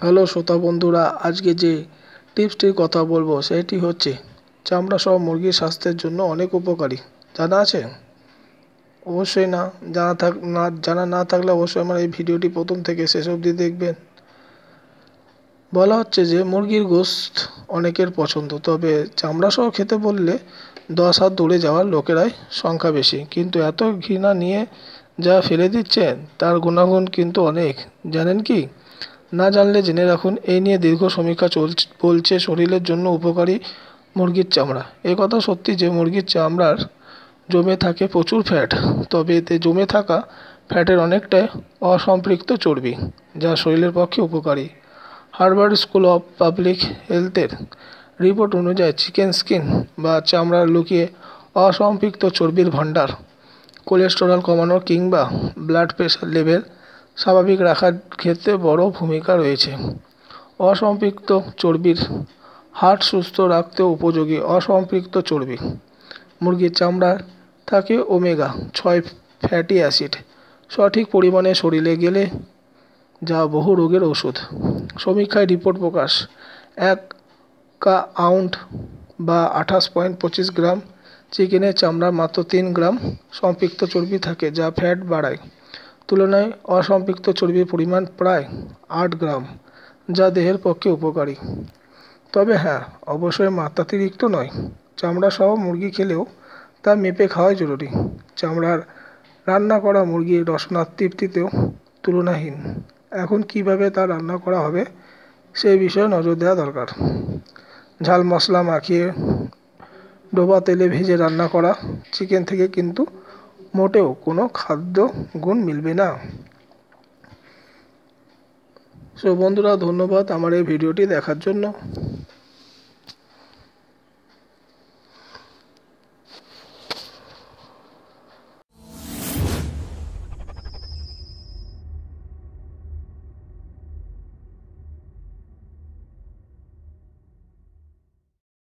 hello শ্রোতা বন্ধুরা আজকে যে টিপসটির কথা বলবো সেটি হচ্ছে চামড়া সহ মুরগির স্বাস্থ্যের জন্য অনেক উপকারী জানা আছে অবশ্যই না জানা থাক না জানা না থাকলে অবশ্যই আমার এই ভিডিওটি প্রথম থেকে শেষ অবধি দেখবেন বলা হচ্ছে যে মুরগির গোস্ত অনেকের পছন্দ তবে চামড়াসহ খেতে বললে দশ হাত দূরে যাওয়ার লোকেরাই সংখ্যা বেশি কিন্তু এত ঘৃণা নিয়ে যা ফেলে দিচ্ছেন তার গুণাগুণ কিন্তু অনেক জানেন কি না জানলে জেনে রাখুন এই নিয়ে দীর্ঘ সমীক্ষা চল বলছে শরীরের জন্য উপকারী মুরগির চামড়া এ কথা সত্যি যে মুরগির চামড়ার জমে থাকে প্রচুর ফ্যাট তবে এতে জমে থাকা ফ্যাটের অনেকটাই অসম্পৃক্ত চর্বি যা শরীরের পক্ষে উপকারী হার্ভার্ড স্কুল অফ পাবলিক হেলথের রিপোর্ট অনুযায়ী চিকেন স্কিন বা চামড়ার লুকিয়ে অসম্পৃক্ত চর্বির ভাণ্ডার কোলেস্টেরল কমানো কিংবা ব্লাড প্রেশার লেভেল স্বাভাবিক রাখার ক্ষেত্রে বড় ভূমিকা রয়েছে অসম্পৃক্ত চর্বির হার্ট সুস্থ রাখতে উপযোগী অসম্পৃক্ত চর্বি মুরগির চামড়ার থাকে ওমেগা ছয় ফ্যাটি অ্যাসিড সঠিক পরিমাণে শরীরে গেলে যা বহু রোগের ওষুধ সমীক্ষায় রিপোর্ট প্রকাশ এক কা আউন্ট বা আঠাশ পয়েন্ট পঁচিশ গ্রাম চিকেনের চামড়ার মাত্র তিন গ্রাম সম্পৃক্ত চর্বি থাকে যা ফ্যাট বাড়ায় তুলনায় অসম্পৃক্ত চর্বির পরিমাণ প্রায় আট গ্রাম যা দেহের পক্ষে উপকারী তবে হ্যাঁ অবশ্যই মাত্রাতিরিক্ত নয় চামড়া সহ মুরগি খেলেও তা মেপে খাওয়াই জরুরি চামড়ার রান্না করা মুরগির রসনার তৃপ্তিতেও তুলনাহীন এখন কিভাবে তা রান্না করা হবে সেই বিষয়ে নজর দেওয়া দরকার ঝাল মশলা মাখিয়ে ডোবা তেলে ভেজে রান্না করা চিকেন থেকে কিন্তু মোটেও কোনো খাদ্য গুণ মিলবে না সো বন্ধুরা ধন্যবাদ আমার এই ভিডিওটি দেখার জন্য